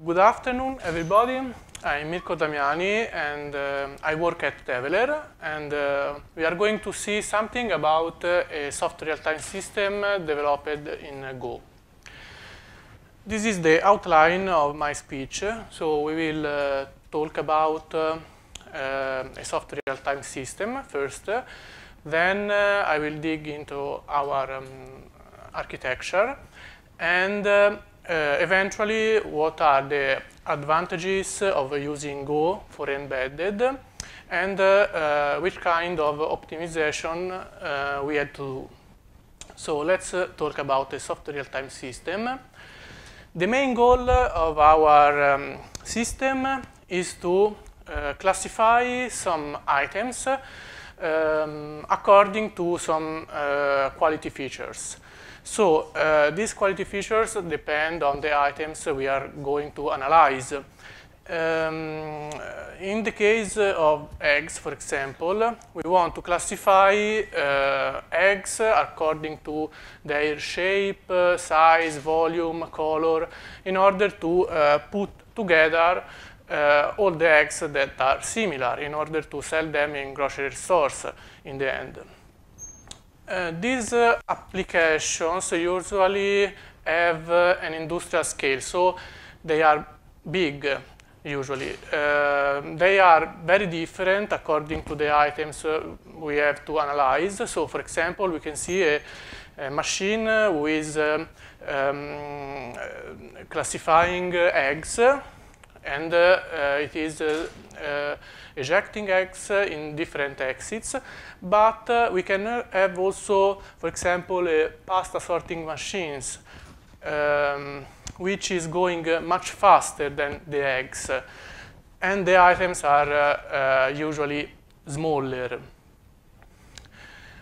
Good afternoon, everybody. I'm Mirko Damiani, and uh, I work at Develer, and uh, we are going to see something about uh, a soft real-time system developed in Go. This is the outline of my speech, so we will uh, talk about uh, uh, a soft real-time system first, then I will dig into our um, architecture, and Eh, eventually, what are the advantages of using Go for embedded and eh, eh, which kind of optimization we had to do. So let's talk about a soft real-time system. The main goal of our um, system is to uh, classify some items um, according to some uh, quality features. So uh, these quality features depend on the items we are going to analyze. Um, in the case of eggs, for example, we want to classify uh, eggs according to their shape, uh, size, volume, color, in order to uh, put together uh, all the eggs that are similar in order to sell them in grocery stores in the end. Uh, these uh, applications usually have uh, an industrial scale, so they are big usually. Uh, they are very different according to the items uh, we have to analyze. So, for example, we can see a, a machine with um, um, classifying eggs, and it is uh, ejecting eggs in different exits, but uh, we can uh, have also, for example, pasta sorting machines, um, which is going much faster than the eggs. And the items are usually smaller.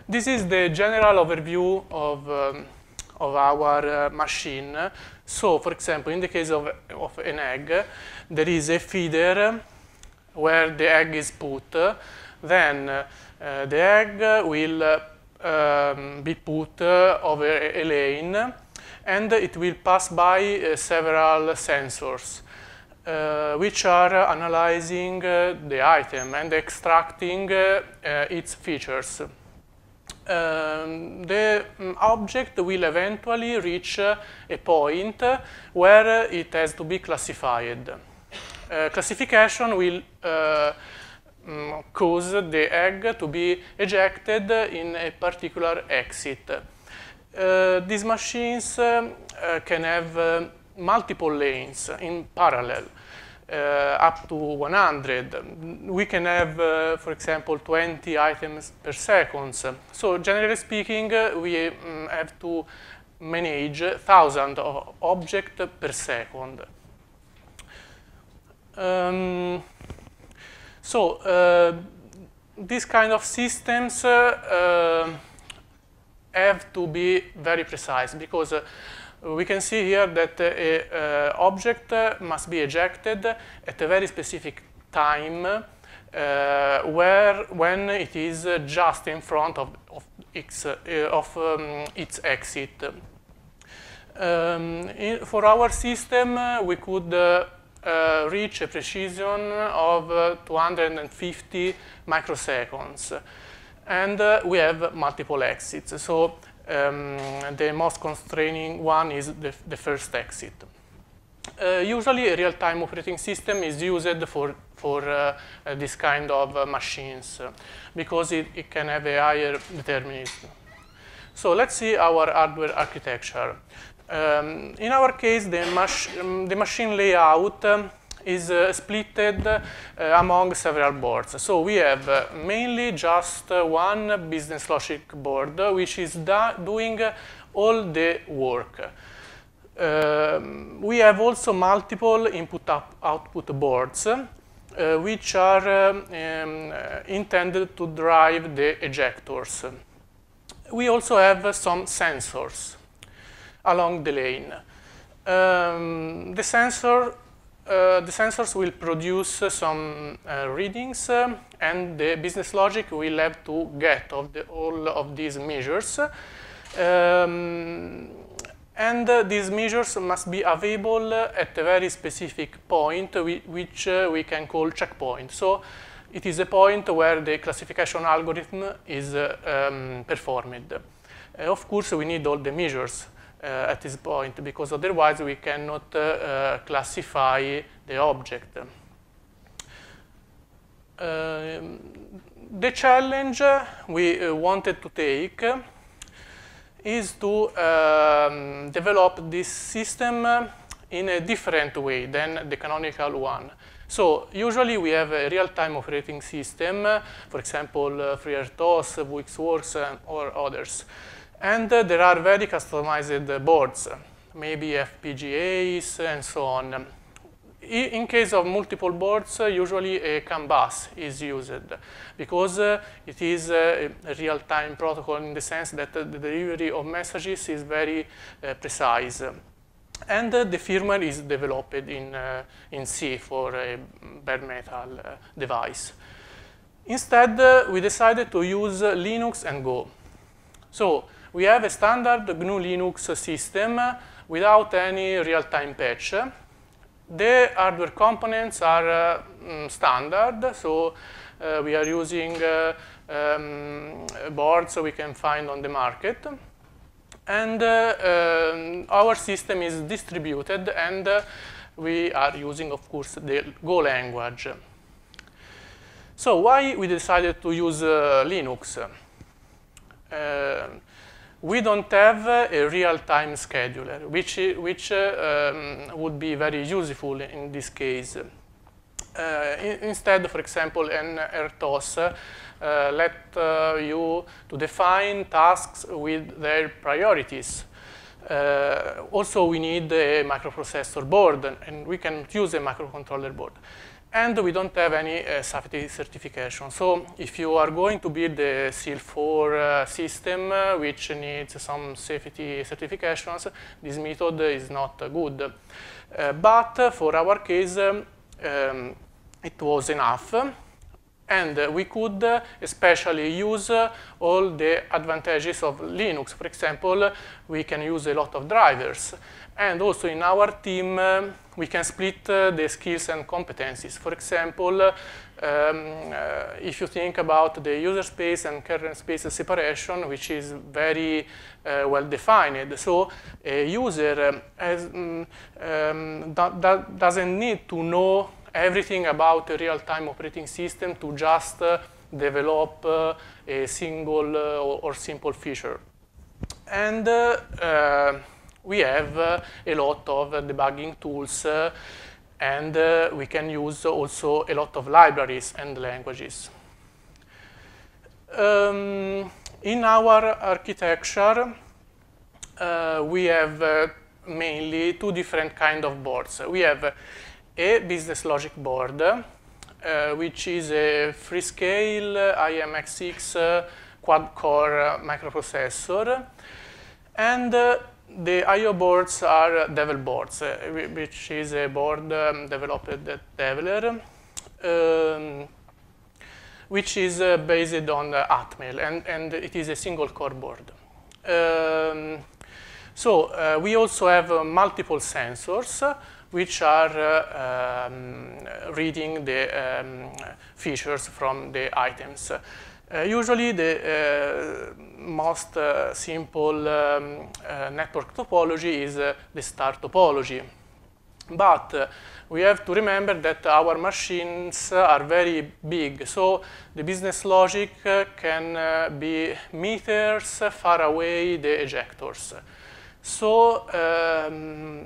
This is the general overview of, um, of our uh, machine. So, for example, in the case of, of an egg, there is a feeder where the egg is put, then uh, the egg will um, be put uh, over a lane and it will pass by uh, several sensors. Uh, which are analyzing uh, the item and extracting uh, its features. Um, the um, object will eventually reach a point where it has to be classified. Eh, classification will um, cause the egg to be ejected in a particular exit. Eh, these machines can have multiple lanes in parallel. Uh, up to 100. We can have, uh, for example, 20 items per second. So generally speaking, uh, we um, have to manage thousands of objects per second. Um, so uh, these kind of systems uh, uh have to be very precise because uh, we can see here that uh, an object must be ejected at a very specific time uh, where when it is just in front of, of, its, uh, of um, its, exit. Um, in, for our system, we could uh, reach a precision of uh, 250 microseconds. And uh, we have multiple exits. So um, the most constraining one is the, the first exit. Uh, usually, a real-time operating system is used for, for uh, this kind of uh, machines because it, it can have a higher determinism. So let's see our hardware architecture. Um, in our case, the, mach um, the machine layout um, is uh, splitted uh, among several boards. So we have uh, mainly just uh, one business logic board, which is doing all the work. Ehm, we have also multiple input-output boards, uh, which are um, um, intended to drive the ejectors. We also have some sensors along the lane. Um, the, sensor, uh, the sensors will produce uh, some uh, readings um, and the business logic will have to get of the, all of these measures. Um, and uh, these measures must be available uh, at a very specific point, which uh, we can call checkpoint. So it is a point where the classification algorithm is uh, um, performed. Uh, of course, we need all the measures. Uh, at this point, because otherwise we cannot uh, uh, classify the object. the challenge we wanted to take is to um, develop this system in a different way than the canonical one. So usually we have a real-time operating system, for example, uh, FreeRTOS, VuxWorks, or others. And uh, there are very customized uh, boards, maybe FPGAs and so on. In case of multiple boards, uh, usually a CAN bus is used because it is a real-time protocol in the sense that the delivery of messages is very precise. And uh, the firmware is developed in, uh, in C for a bare metal uh, device. Instead, we decided to use Linux and Go. So we have a standard GNU Linux system without any real-time patch. The hardware components are uh, standard, so uh, we are using uh, um, boards we can find on the market. And um, our system is distributed, and uh, we are using, of course, the Go language. So why we decided to use Linux? we don't have a real-time scheduler, which, which uh, um, would be very useful in this case. Uh, instead, for example, an RTOS uh, let uh, you to define tasks with their priorities. Uh, also, we need a microprocessor board, and, and we can use a microcontroller board and we don't have any uh, safety certification. So if you are going to build a SEAL 4 uh, system uh, which needs some safety certifications, this method is not good. Uh, but for our case, um, um, it was enough. And we could especially use all the advantages of Linux. For example, we can use a lot of drivers. And also in our team, um, we can split uh, the skills and competencies. For example, um, uh, if you think about the user space and kernel space separation, which is very uh, well defined, so a user um, has, mm, um, um, doesn't need to know everything about a real-time operating system to just uh, develop uh, a single uh, or, or, simple feature. And we have uh, a lot of uh, debugging tools uh, and uh, we can use also a lot of libraries and languages. Um, in our architecture, uh, we have uh, mainly two different kind of boards. We have a business logic board, which is a Freescale IMX6 quad-core microprocessor, and the I/O boards are Devil boards, eh, which is a board um, developed at Develer, um, which is uh, based on Atmel, and, and it is a single core board. Um, so uh, we also have uh, multiple sensors which are um, reading the um, features from the items. Uh, usually the uh, most uh, simple um, uh, network topology is uh, the star topology. But uh, we have to remember that our machines are very big, so the business logic can be meters far away the ejectors. So um,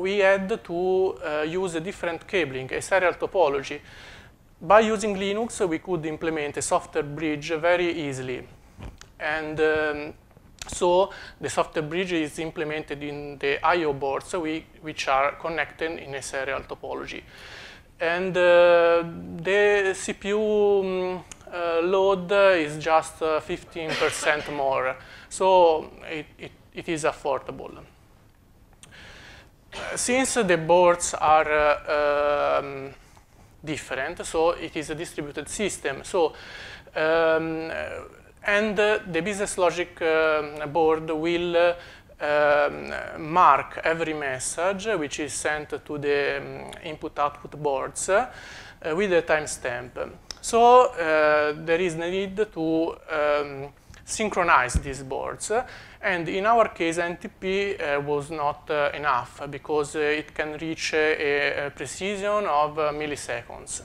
we had to use a different cabling, a serial topology by using Linux, we could implement a software bridge very easily. And um, so the software bridge is implemented in the I.O. boards, so we, which are connected in a serial topology. And uh, the CPU um, uh, load is just 15% uh, more, so it, it, it is affordable. Since the boards are uh, um, different. So it is a distributed system. So um, and uh, the business logic uh, board will uh, um, mark every message which is sent to the um, input-output boards uh, with a timestamp. So uh, there is a need to um, synchronize these boards and in our case, NTP uh, was not uh, enough because uh, it can reach a, a precision of milliseconds.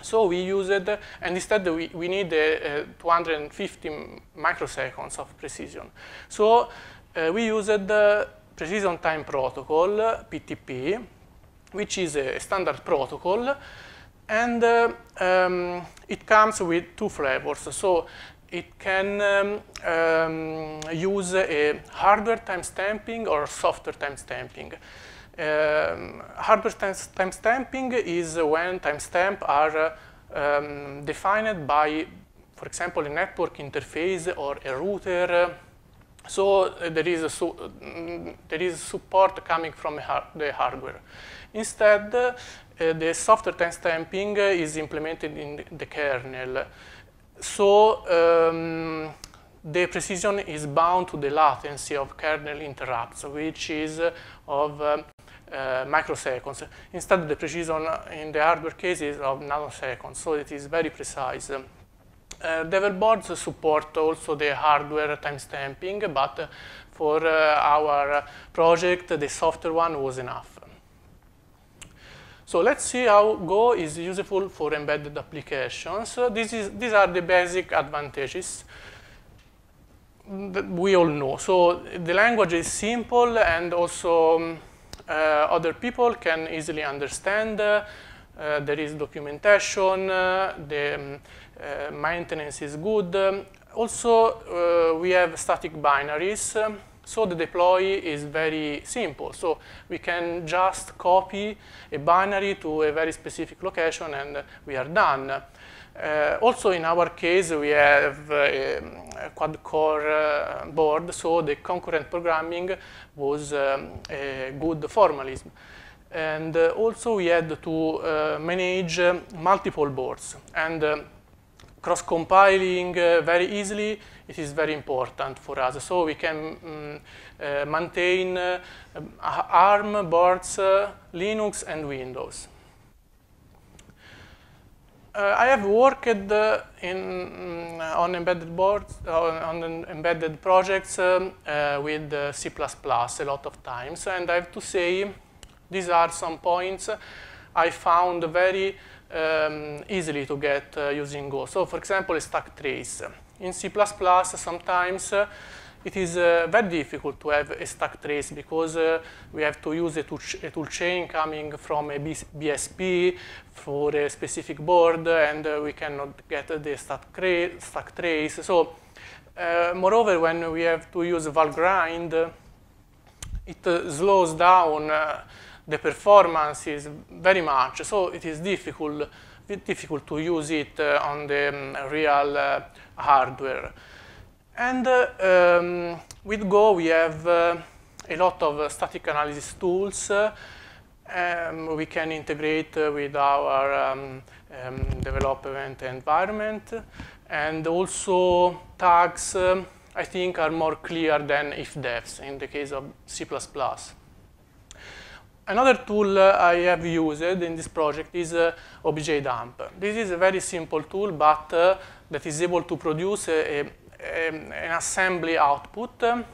So we used, and instead we, we need uh, 250 microseconds of precision. So uh, we used the Precision Time Protocol, PTP, which is a standard protocol, and uh, um, it comes with two flavors. So it can um, um, use a hardware timestamping or software timestamping. Um, hardware timestamping is when timestamps are uh, defined by, for example, a network interface or a router. So uh, there, is a mm, there is support coming from har the hardware. Instead, uh, the software timestamping is implemented in the kernel so um, the precision is bound to the latency of kernel interrupts, which is uh, of um, uh, microseconds. Instead, the precision in the hardware case is of nanoseconds, so it is very precise. Um, uh, Devil boards support also the hardware timestamping, but uh, for uh, our uh, project, the software one was enough. So let's see how Go is useful for embedded applications. Uh, this is, these are the basic advantages that we all know. So the language is simple and also um, uh, other people can easily understand. Uh, uh there is documentation, uh, the um, maintenance is good. Um, also, we have static binaries. Um, so the deploy is very simple. So we can just copy a binary to a very specific location and we are done. Uh, also in our case, we have uh, a, quad-core uh, board, so the concurrent programming was um, a good formalism. And uh, also we had to uh, manage um, multiple boards. And um, cross-compiling eh, very easily, it is very important for us. So we can um, maintain eh, ARM, boards, Linux, and Windows. Uh, I have worked uh, in, mm, on embedded boards, uh, on, embedded projects with C++ a lot of times, and I have to say, these are some points I found very um, easily to get uh, using Go. So for example, a stack trace. In C++, sometimes uh, it is uh, very difficult to have a stack trace because uh, we have to use a tool tool coming from a BSP for a specific board, and uh, we cannot get the stack, stack trace. So uh, moreover, when we have to use valgrind, it slows down the performance is very much, so it is difficult, difficult to use it uh, on the um, real uh, hardware. And uh, um, with Go, we have uh, a lot of uh, static analysis tools. Um, we can integrate with our um, um, development environment. And also tags, um, I think, are more clear than if in the case of C++. Another tool uh, I have used in this project is uh, ObjDump. This is a very simple tool, but uh, that is able to produce a, a, an assembly output um,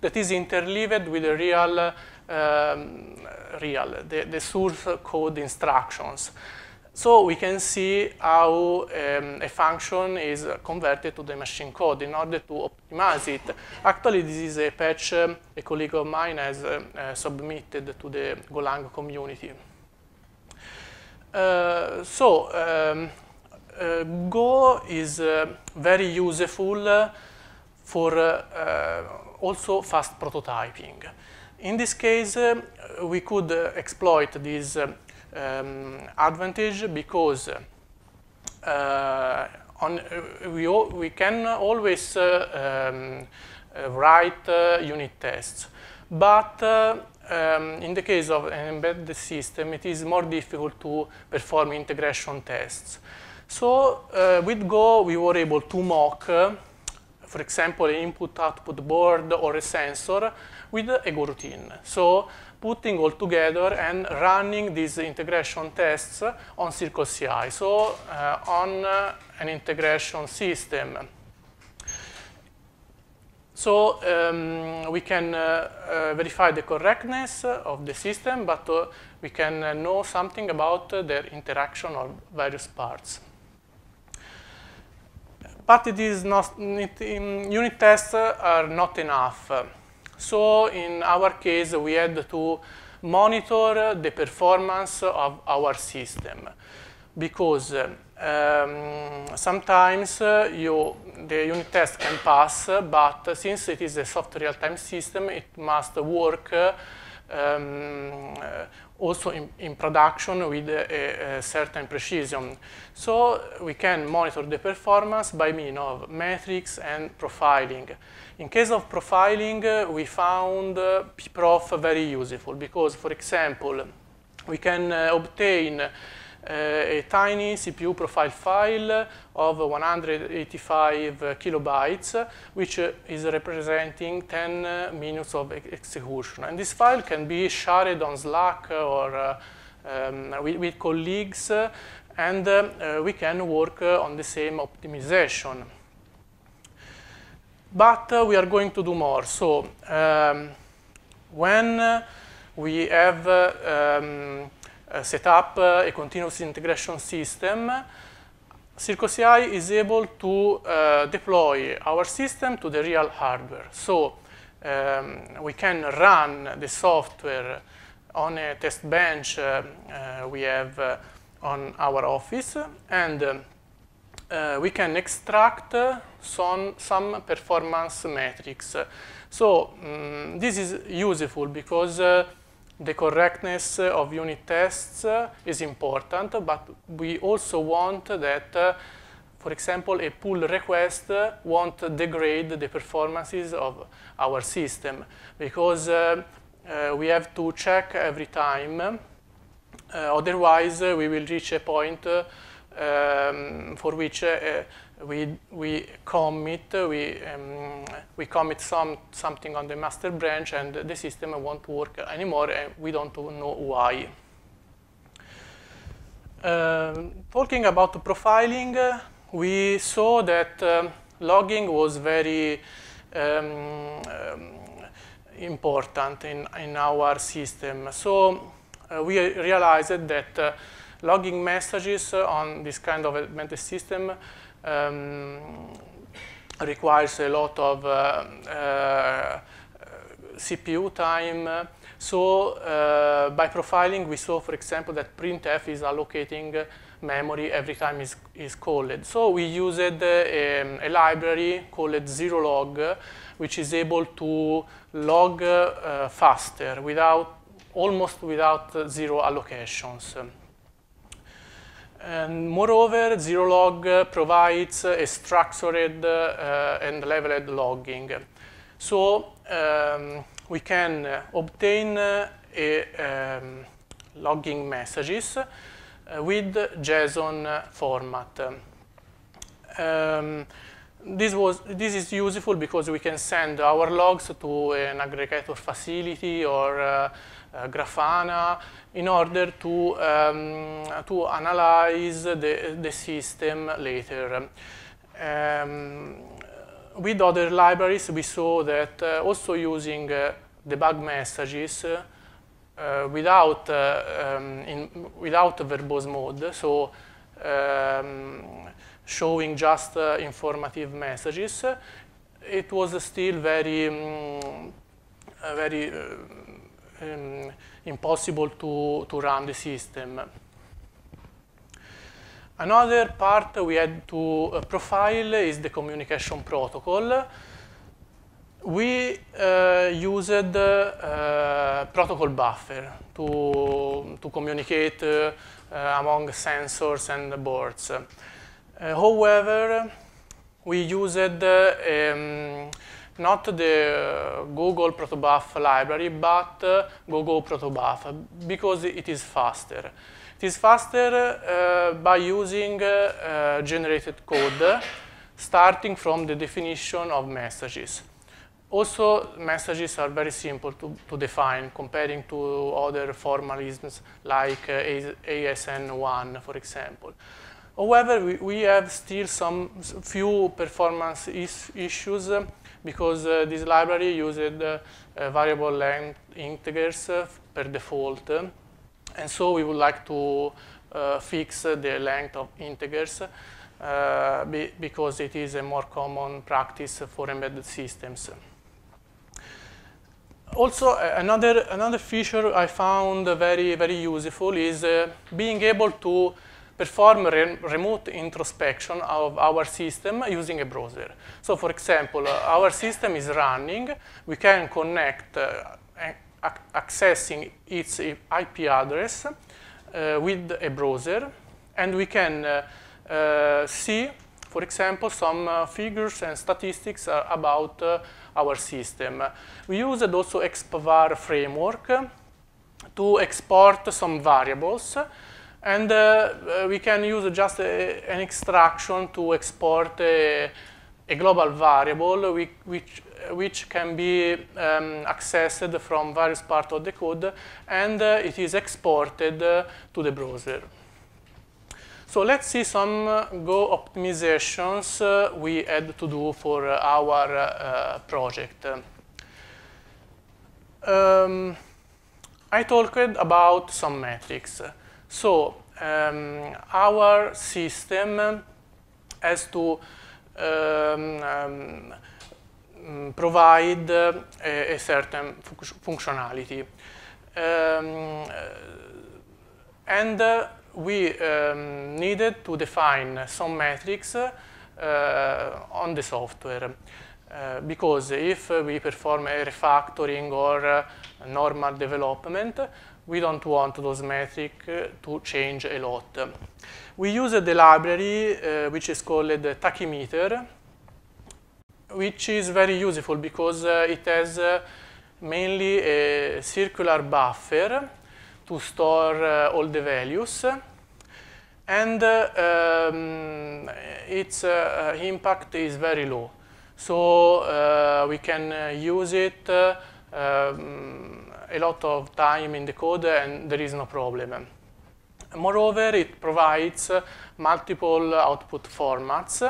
that is interleaved with a real, um, real the, the source code instructions. So we can see how um, a function is converted to the machine code in order to optimize it. Actually, this is a patch um, a colleague of mine has uh, uh, submitted to the Golang community. Uh, so um, uh, Go is uh, very useful uh, for also fast prototyping. In this case, um, we could exploit this um, um, advantage because uh, on, uh, we, we can always uh, um, write unit tests. But um, in the case of an embedded system, it is more difficult to perform integration tests. So uh, with Go, we were able to mock, uh, for example, an input-output board or a sensor with a Go routine. So putting all together and running these integration tests on CI, so uh, on uh, an integration system. So um, we can uh, uh verify the correctness of the system, but uh, we can uh, know something about their interaction of various parts. But these not, um, unit tests are not enough. So in our case, we had to monitor the performance of our system because um, sometimes uh, you, the unit test can pass, but since it is a soft real-time system, it must work uh, um, also in, in, production with a, a, certain precision. So we can monitor the performance by means of metrics and profiling. In case of profiling, eh, we found eh, pprof very useful because, for example, we can obtain Eh, a tiny CPU profile file of 185 kilobytes, which is representing 10 minutes of execution. And this file can be shared on Slack or um, um with, with, colleagues, and um, uh, we can work uh, on the same optimization. But uh, we are going to do more. So um, when we have um, uh, set up uh, a continuous integration system, CircoCI is able to uh, deploy our system to the real hardware. So um, we can run the software on a test bench we have on our office and uh, we can extract some, some performance metrics. So um, this is useful because uh, the correctness of unit tests is important, but we also want that, uh, for example, a pull request won't degrade the performances of our system because uh, uh, we have to check every time. otherwise, we will reach a point um, for which we, we commit, we, um, we commit some, something on the master branch and the system won't work anymore and we don't know why. Uh, talking about profiling, we saw that um, logging was very um, um important in, in our system. So uh, we realized that uh, logging messages on this kind of augmented system um, requires a lot of uh, uh, CPU time. So uh, by profiling, we saw, for example, that printf is allocating memory every time it is called. So we used a, a, library called ZeroLog, which is able to log uh, faster without almost without zero allocations. And moreover, ZeroLog uh, provides uh, a structured uh, and leveled logging. So um, we can uh, obtain a, um, logging messages with JSON format. Um, this, was, this is useful because we can send our logs to an aggregator facility or uh, Eh, grafana in order to, um, to analyze the, the system later. Um, with other libraries, we saw that uh, also using uh, debug messages uh, without, um, in, without verbose mode, so um, showing just informative messages, it was still very, mm, very um, impossible to, to run the system. Another part we had to uh, profile is the communication protocol. We uh, used uh, protocol buffer to, to communicate uh, among sensors and boards. Uh, however, we used uh, um, not the uh, Google protobuf library, but uh, Google protobuf, because it is faster. It is faster uh, by using generated code, starting from the definition of messages. Also, messages are very simple to, to define comparing to other formalisms like uh, ASN1, for example. However, we, we have still some few performance is, issues uh, because uh, this library used uh, variable length integers uh, per default. And so we would like to fix the length of integers be because it is a more common practice for embedded systems also another another feature I found very very useful is uh, being able to perform remote introspection of our system using a browser. So for example, uh, our system is running. We can connect uh, ac accessing its IP address uh, with a browser, and we can uh, uh, see, for example, some figures and statistics about our system. We used also XPAVAR framework to export some variables and uh, uh, we can use just a, an extraction to export a, a global variable which, which, which can be um, accessed from various parts of the code, and uh, it is exported uh, to the browser. So let's see some uh, Go optimizations uh, we had to do for uh, our project. Um, I talked about some metrics. So um, our system has to um, um, provide a, uh, a, certain functionality. Um, uh, and uh, we um, needed to define some metrics uh, on the software. Uh, because if we perform a refactoring or uh, normal development, we don't want those metrics uh, to change a lot. We use the library, uh, which is called the tachymeter, which is very useful because uh, it has mainly a circular buffer to store uh, all the values. And uh, um, its uh, impact is very low. So we can use it um, a lot of time in the code and there is no problem. Moreover, it provides multiple output formats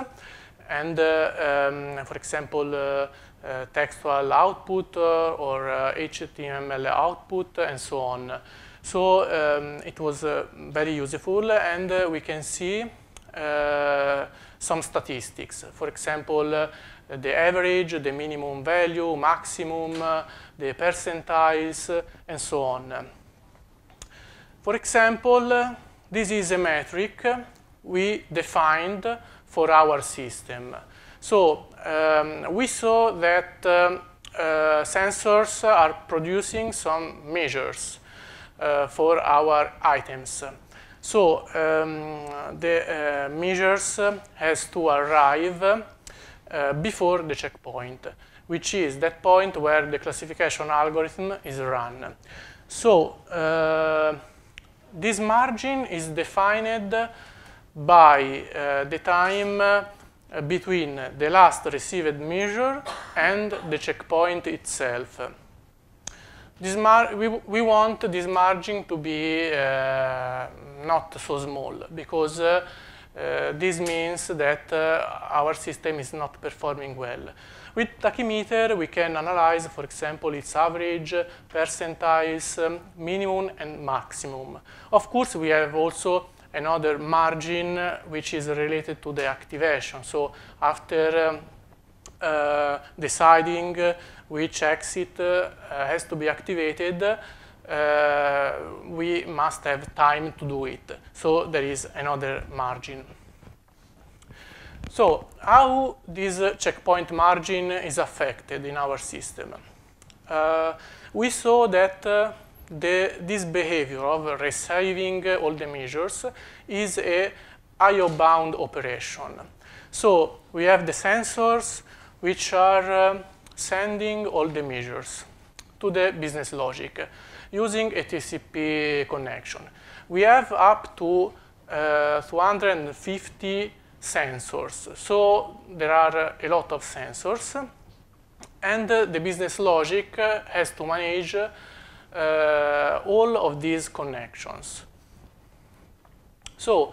and, uh, um, for example, uh, uh, textual output or HTML output and so on. So um, it was very useful and we can see some statistics. For example, the average, the minimum value, maximum, uh, the percentiles, and so on. For example, this is a metric we defined for our system. So um, we saw that um, uh, sensors are producing some measures uh, for our items. So um, the uh, measures has to arrive uh, before the checkpoint which is that point where the classification algorithm is run. So uh, this margin is defined by uh, the time uh, between the last received measure and the checkpoint itself. We, we, want this margin to be uh, not so small because uh, uh, this means that uh, our system is not performing well. With tachymeter, we can analyze, for example, its average, percentiles, um, minimum, and maximum. Of course, we have also another margin uh, which is related to the activation. So after um, uh, deciding which exit uh, has to be activated, uh, we must have time to do it. So there is another margin. So how this checkpoint margin is affected in our system? Uh, we saw that uh, the, this behavior of receiving all the measures is a IO bound operation. So we have the sensors which are uh, sending all the measures to the business logic using a TCP connection. We have up to uh, 250 sensors. So there are a lot of sensors. And uh, the business logic uh, has to manage uh, all of these connections. So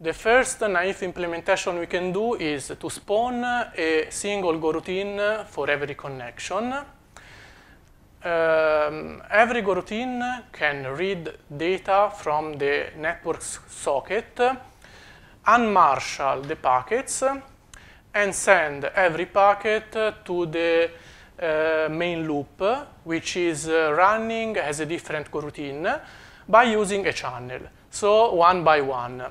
the first naive implementation we can do is to spawn a single goroutine for every connection um, every goroutine can read data from the network socket, unmarshal the packets, and send every packet to the uh, main loop, which is uh, running as a different coroutine by using a channel, so one by one.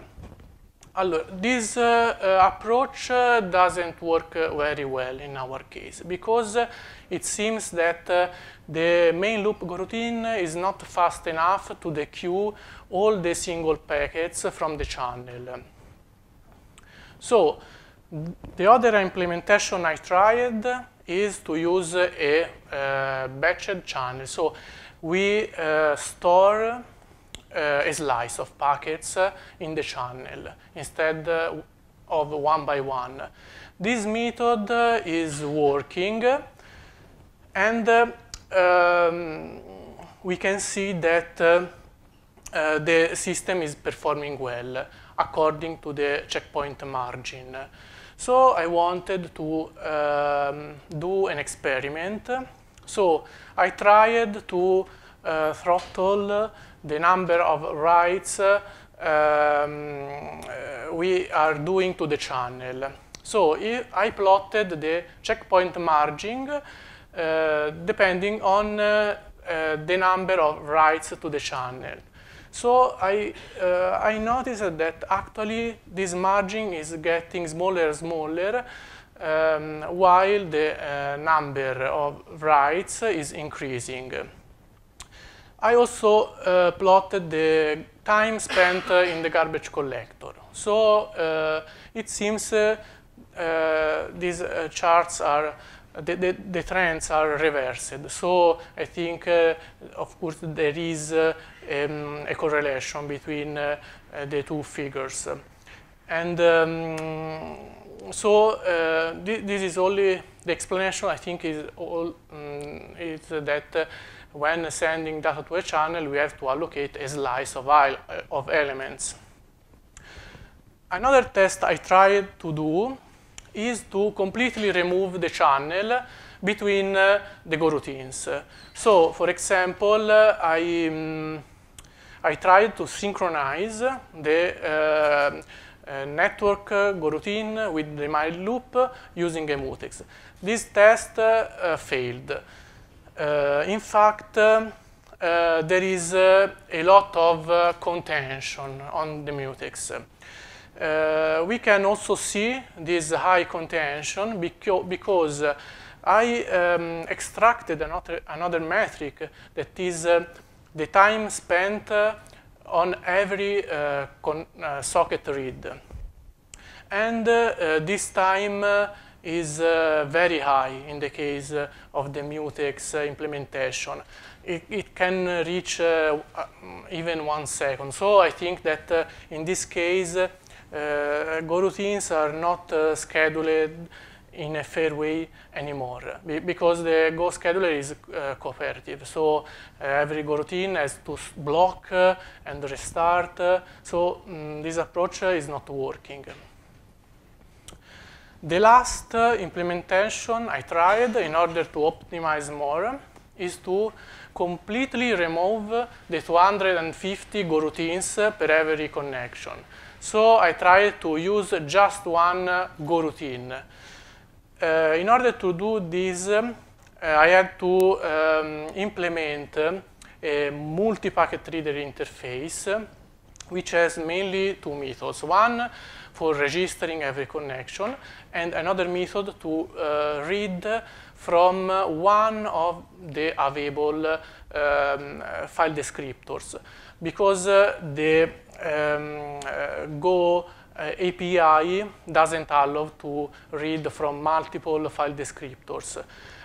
Allora, this uh, approach uh, doesn't work uh, very well in our case because it seems that uh, the main loop routine is not fast enough to dequeue all the single packets from the channel. So the other implementation I tried is to use a uh, batched channel. So we uh, store uh, a slice of packets uh, in the channel instead uh, of one by one. This method uh, is working and uh, um, we can see that uh, uh, the system is performing well according to the checkpoint margin. So I wanted to um, do an experiment. So I tried to uh, throttle the number of writes um, we are doing to the channel. So I plotted the checkpoint margin uh, depending on uh, uh, the number of writes to the channel. So I, uh, I noticed that actually this margin is getting smaller and smaller um, while the uh, number of writes is increasing. I also uh, plotted the time spent in the garbage collector. So it seems these charts are the, the, the, trends are reversed. So I think, uh, of course, there is uh, um, a correlation between uh, the two figures. And um, so th this is only the explanation, I think, is, all, um, is that when sending data to a channel, we have to allocate a slice of, of elements. Another test I tried to do is to completely remove the channel between uh, the goroutines. So, for example, uh, I, um, I tried to synchronize the uh, uh network uh, goroutine with the mild loop using a mutex. This test uh, failed. in fact, there is a lot of contention on the mutex. Uh, we can also see this high contention because uh, I um, extracted another, another, metric that is uh, the time spent uh, on every uh, socket read. And this time is very high in the case of the mutex implementation. It, it, can reach even one second. So I think that in this case, Eh, goroutines are not eh, scheduled in a fair way anymore be because the Go scheduler is uh, cooperative. So uh, every Go routine has to block uh, and restart. so mm, this approach is not working. The last implementation I tried in order to optimize more is to completely remove the 250 Go routines per every connection. So I tried to use just one uh, Go routine. Uh, in order to do this, um, uh, I had to um, implement um, a multi-packet reader interface, um, which has mainly two methods. One for registering every connection, and another method to uh, read from one of the available um, file descriptors, because uh, the um, uh, Go uh, API doesn't allow to read from multiple file descriptors.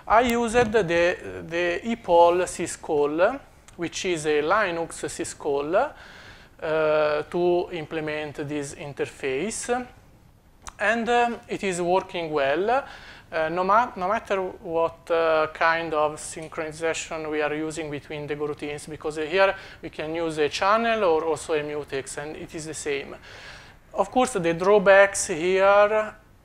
I used the, the EPOL syscall, which is a Linux syscall, uh, to implement this interface. And um, it is working well. Uh, no, ma no, matter what uh, kind of synchronization we are using between the goroutines, because here we can use a channel or also a mutex, and it is the same. Of course, the drawbacks here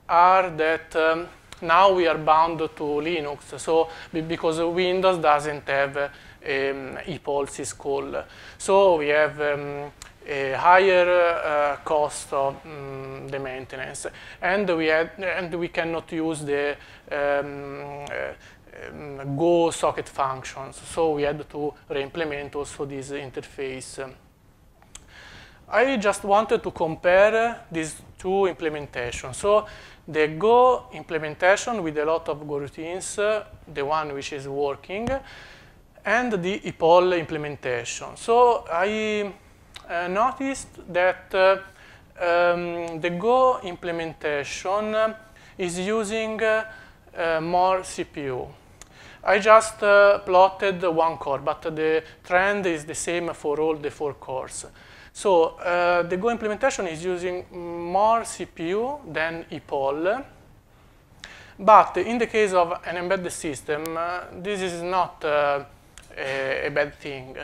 are that um, now we are bound to Linux, so because Windows doesn't have um, ePol syscall. So we have um, a higher uh, cost of um, the maintenance. And we, had, and we cannot use the um, uh, um, Go socket functions, so we had to reimplement also this interface. I just wanted to compare these two implementations. So the Go implementation with a lot of Go routines, the one which is working, and the IPOL implementation. So I uh, noticed that uh, um, the Go implementation is using uh, more CPU. I just uh, plotted one core, but the trend is the same for all the four cores. So uh, the Go implementation is using more CPU than EPOL. But in the case of an embedded system, uh, this is not a, a, bad thing.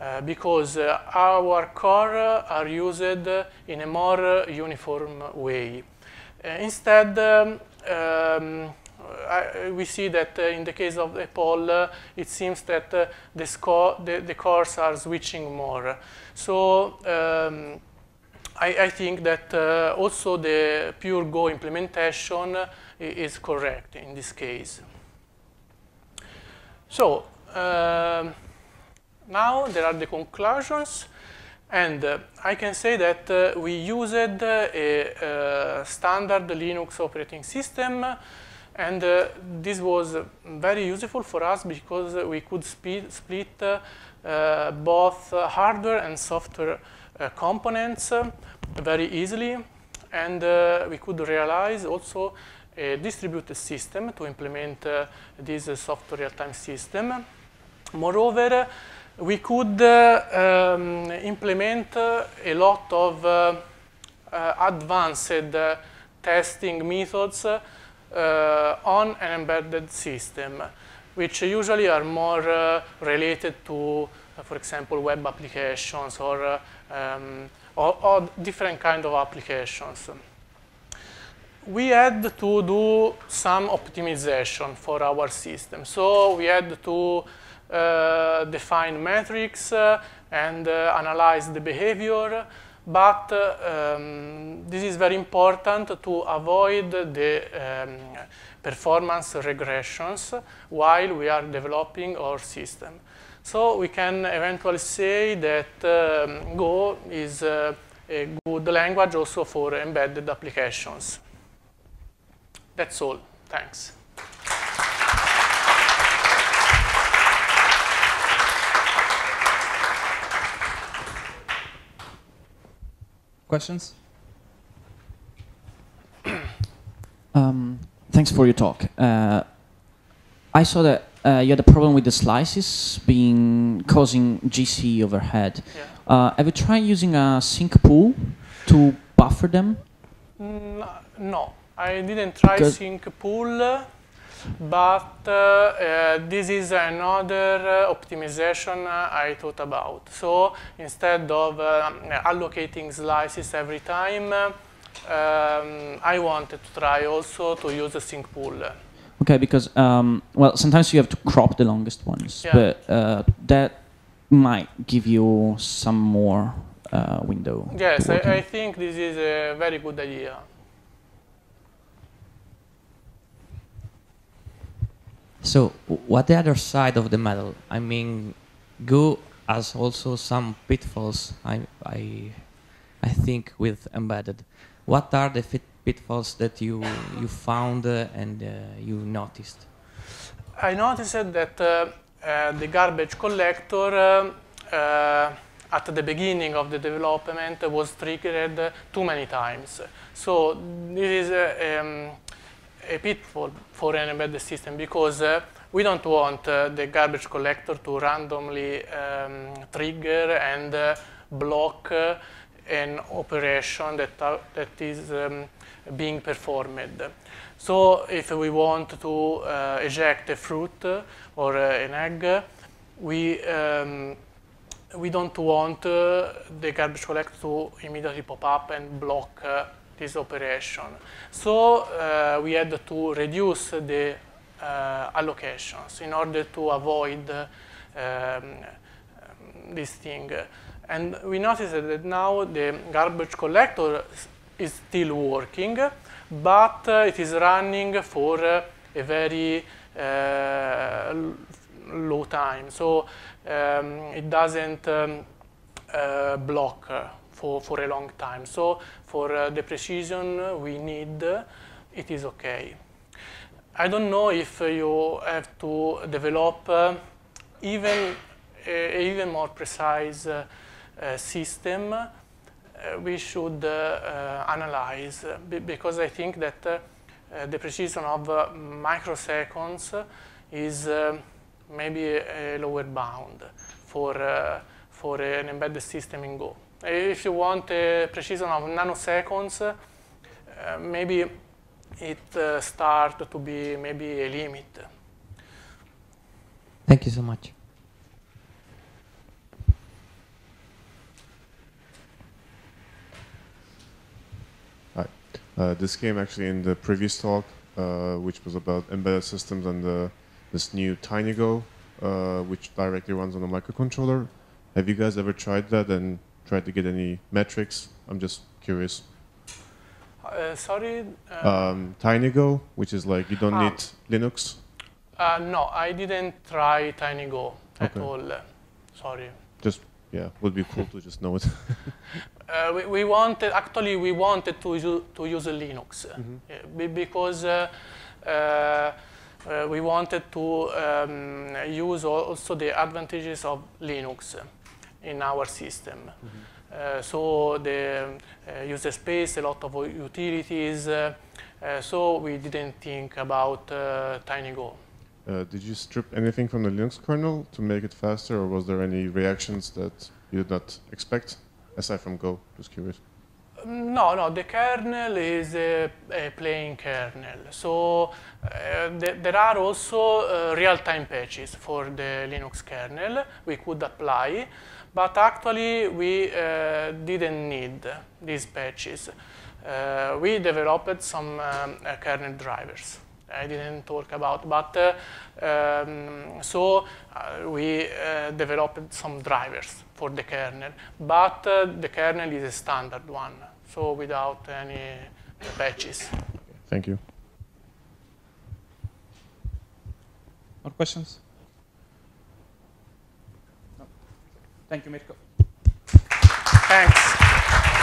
Uh, because uh, our core uh, are used in a more uniform way. instead, um, um, I, we see that uh, in the case of EPOL, uh, it seems that uh, the, the, the, cores are switching more. So um, I, I, think that also the pure Go implementation is correct in this case. So um, now there are the conclusions, and uh, I can say that uh, we used uh, a standard Linux operating system, and uh, this was very useful for us because we could speed, split uh, both hardware and software components very easily, and we could realize also a distributed system to implement uh, this uh, software real-time system. Moreover, we could uh, um, implement a lot of uh, uh, advanced testing methods on an embedded system, which usually are more related to, for example, web applications or, um, or, or different kind of applications we had to do some optimization for our system. So we had to uh, define metrics, uh, and uh, analyze the behavior. But um, this is very important to avoid the um, performance regressions while we are developing our system. So we can eventually say that um, Go is uh, a good language also for embedded applications. That's all. Thanks. Questions? Um, thanks for your talk. Uh, I saw that uh, you had a problem with the slices being causing GC overhead. Yeah. Uh, have you tried using a sync pool to buffer them? Mm, no, I didn't try sync pool but uh, uh, this is another uh, optimization I thought about. So instead of allocating slices every time, um, I wanted to try also to use a sync pool. Okay, because um, well, sometimes you have to crop the longest ones, yeah. but uh, that might give you some more uh, window. Yes, I, I think this is a very good idea. So what the other side of the medal? I mean, Go has also some pitfalls. I I I think with embedded. What are the pitfalls that you you found uh, and uh, you noticed? I noticed that uh, uh the garbage collector uh, uh, at the beginning of the development was triggered too many times. So this is. Um, a pitfall for an embedded system because uh, we don't want uh, the garbage collector to randomly um, trigger and uh, block uh, an operation that, uh, that is um, being performed. So if we want to uh, eject a fruit or an egg, we, um, we don't want the garbage collector to immediately pop up and block this operation. So uh, we had to reduce the uh, allocations in order to avoid um, um this thing. And we noticed that now the garbage collector is still working, but uh, it is running for uh, a very uh, low time. So um, it doesn't um, uh, block for, for a long time. So for uh, the precision we need, uh, it is okay. I don't know if you have to develop uh, even even more precise system. we should analyze because I think that the precision of microseconds is maybe a lower bound for, for an embedded system in Go. If you want a precision of nanoseconds, uh, maybe it uh, starts to be maybe a limit. Thank you so much. Hi. Uh, this came actually in the previous talk, uh, which was about embedded systems and the, uh, this new TinyGo, uh, which directly runs on a microcontroller. Have you guys ever tried that? And tried to get any metrics. I'm just curious. Uh, sorry. Uh, um, TinyGo, which is like you don't ah. need Linux. Uh, no, I didn't try TinyGo at all. Sorry. Just yeah, would be cool to just know it. uh, we, we, wanted actually we wanted to use to use Linux mm -hmm. because. Uh, uh, uh, we wanted to um, use also the advantages of Linux in our system. Mm -hmm. so the uh, user space, a lot of utilities. Uh, so we didn't think about TinyGo. did you strip anything from the Linux kernel to make it faster, or was there any reactions that you did not expect, aside from Go? Just curious mm, no, no, the kernel is a, a plain kernel. So uh, th there are also uh, real-time patches for the Linux kernel we could apply but actually we uh, didn't need these patches. Uh, we developed some um, uh, kernel drivers. I didn't talk about, but uh, um, so uh, we developed some drivers for the kernel, but the kernel is a standard one, so without any patches. Thank you. More questions? Thank you, Mirko. Thanks.